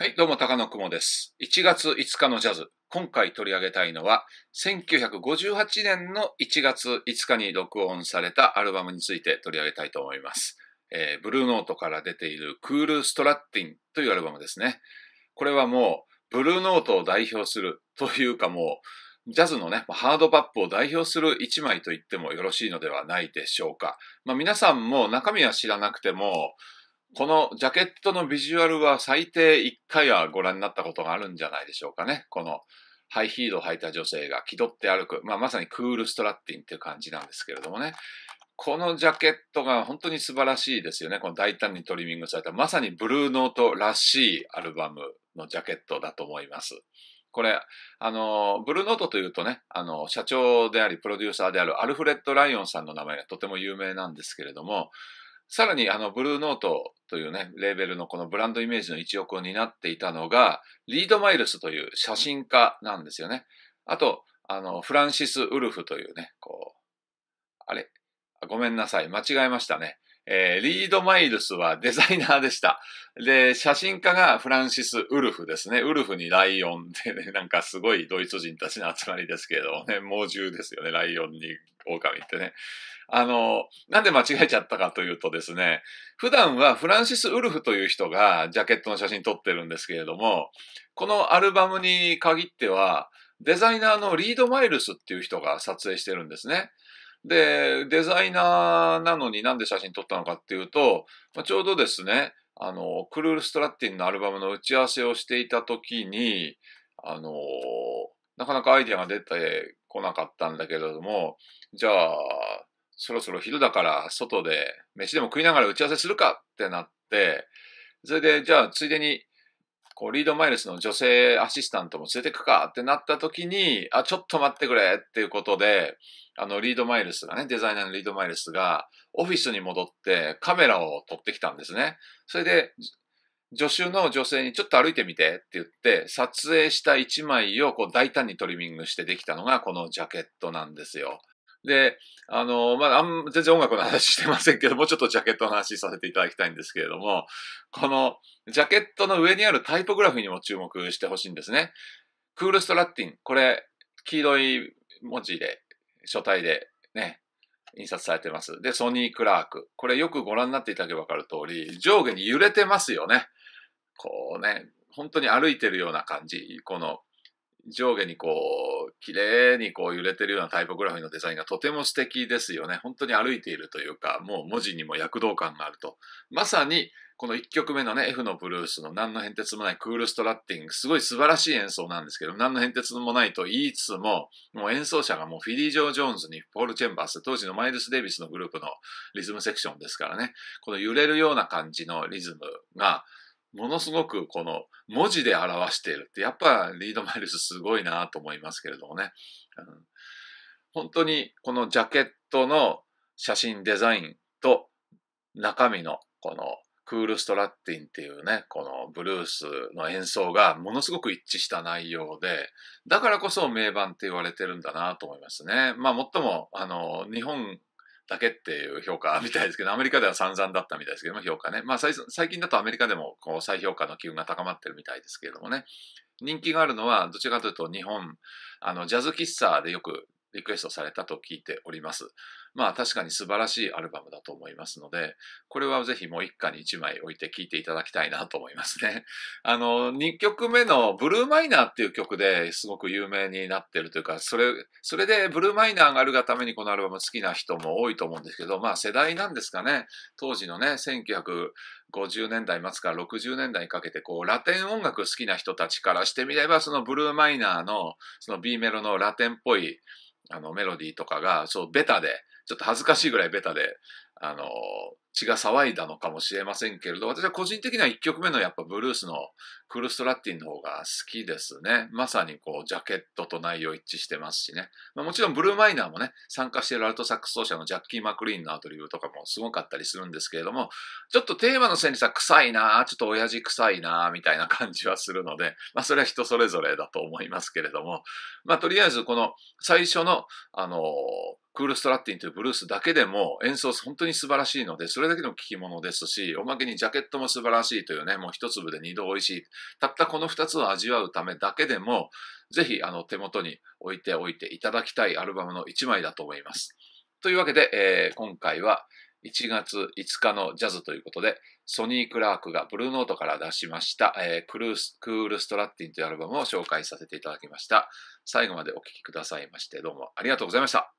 はい、どうも、高野雲です。1月5日のジャズ。今回取り上げたいのは、1958年の1月5日に録音されたアルバムについて取り上げたいと思います。えー、ブルーノートから出ているクール・ストラッティンというアルバムですね。これはもう、ブルーノートを代表するというかもう、ジャズのね、ハードパップを代表する一枚と言ってもよろしいのではないでしょうか。まあ皆さんも中身は知らなくても、このジャケットのビジュアルは最低1回はご覧になったことがあるんじゃないでしょうかね。このハイヒールを履いた女性が気取って歩く、まあ、まさにクールストラッティンっていう感じなんですけれどもね。このジャケットが本当に素晴らしいですよね。この大胆にトリミングされた、まさにブルーノートらしいアルバムのジャケットだと思います。これ、あの、ブルーノートというとね、あの、社長であり、プロデューサーであるアルフレッド・ライオンさんの名前がとても有名なんですけれども、さらにあのブルーノートというね、レーベルのこのブランドイメージの一翼を担っていたのが、リード・マイルスという写真家なんですよね。あと、あの、フランシス・ウルフというね、こう、あれ、ごめんなさい、間違えましたね。えー、リード・マイルスはデザイナーでした。で、写真家がフランシス・ウルフですね。ウルフにライオンで、ね、なんかすごいドイツ人たちの集まりですけれどもね、猛獣ですよね、ライオンに狼ってね。あの、なんで間違えちゃったかというとですね、普段はフランシス・ウルフという人がジャケットの写真撮ってるんですけれども、このアルバムに限っては、デザイナーのリード・マイルスっていう人が撮影してるんですね。で、デザイナーなのになんで写真撮ったのかっていうと、まあ、ちょうどですね、あの、クルール・ストラッティンのアルバムの打ち合わせをしていた時に、あの、なかなかアイデアが出てこなかったんだけれども、じゃあ、そろそろ昼だから外で飯でも食いながら打ち合わせするかってなって、それで、じゃあ、ついでにこう、リードマイルスの女性アシスタントも連れてくかってなった時に、あ、ちょっと待ってくれっていうことで、あの、リードマイルスがね、デザイナーのリードマイルスが、オフィスに戻ってカメラを撮ってきたんですね。それで、助手の女性にちょっと歩いてみてって言って、撮影した一枚をこう大胆にトリミングしてできたのがこのジャケットなんですよ。で、あの、まあ、あん、全然音楽の話してませんけども、ちょっとジャケットの話させていただきたいんですけれども、このジャケットの上にあるタイポグラフィーにも注目してほしいんですね。クールストラッティン、これ、黄色い文字で、書体でね、印刷されてます。で、ソニー・クラーク。これよくご覧になっていただけばわかる通り、上下に揺れてますよね。こうね、本当に歩いてるような感じ。この上下にこう、綺麗にこう揺れてるようなタイポグラフィーのデザインがとても素敵ですよね。本当に歩いているというか、もう文字にも躍動感があると。まさに、この1曲目のね、F のブルースの何の変哲もないクールストラッティング、すごい素晴らしい演奏なんですけど、何の変哲もないと言いつつも、もう演奏者がもうフィリー・ジョー・ジョーンズにポール・チェンバース、当時のマイルス・デイビスのグループのリズムセクションですからね、この揺れるような感じのリズムが、ものすごくこの文字で表しているって、やっぱリードマイルスすごいなと思いますけれどもね、本当にこのジャケットの写真デザインと中身のこのクール・ストラッティンっていうね、このブルースの演奏がものすごく一致した内容で、だからこそ名盤って言われてるんだなと思いますね。まあ、もっとも、あの、日本だけっていう評価みたいですけど、アメリカでは散々だったみたいですけども、評価ね。まあ最近だとアメリカでもこう再評価の機運が高まってるみたいですけれどもね。人気があるのは、どちらかというと日本、あの、ジャズ喫茶でよくリクエストされたと聞いております。まあ確かに素晴らしいアルバムだと思いますので、これはぜひもう一家に一枚置いて聴いていただきたいなと思いますね。あの、2曲目のブルーマイナーっていう曲ですごく有名になってるというか、それ、それでブルーマイナーがあるがためにこのアルバム好きな人も多いと思うんですけど、まあ世代なんですかね。当時のね、1 9 50年代末から60年代にかけてこうラテン音楽好きな人たちからしてみればそのブルーマイナーのその B メロのラテンっぽいあのメロディーとかがそうベタでちょっと恥ずかしいぐらいベタで、あの、血が騒いだのかもしれませんけれど、私は個人的には1曲目のやっぱブルースのクルストラッティンの方が好きですね。まさにこう、ジャケットと内容一致してますしね。まあ、もちろんブルーマイナーもね、参加しているアルトサックス奏者のジャッキー・マクリーンのアトリブとかもすごかったりするんですけれども、ちょっとテーマのせいにさ、臭いなちょっと親父臭いなみたいな感じはするので、まあそれは人それぞれだと思いますけれども、まあとりあえずこの最初の、あのークール・ストラッティンというブルースだけでも演奏本当に素晴らしいので、それだけの聴き物ですし、おまけにジャケットも素晴らしいというね、もう一粒で二度美味しい。たったこの二つを味わうためだけでも、ぜひあの手元に置いておいていただきたいアルバムの一枚だと思います。というわけで、えー、今回は1月5日のジャズということで、ソニー・クラークがブルーノートから出しました、えー、クルースクール・ストラッティンというアルバムを紹介させていただきました。最後までお聴きくださいまして、どうもありがとうございました。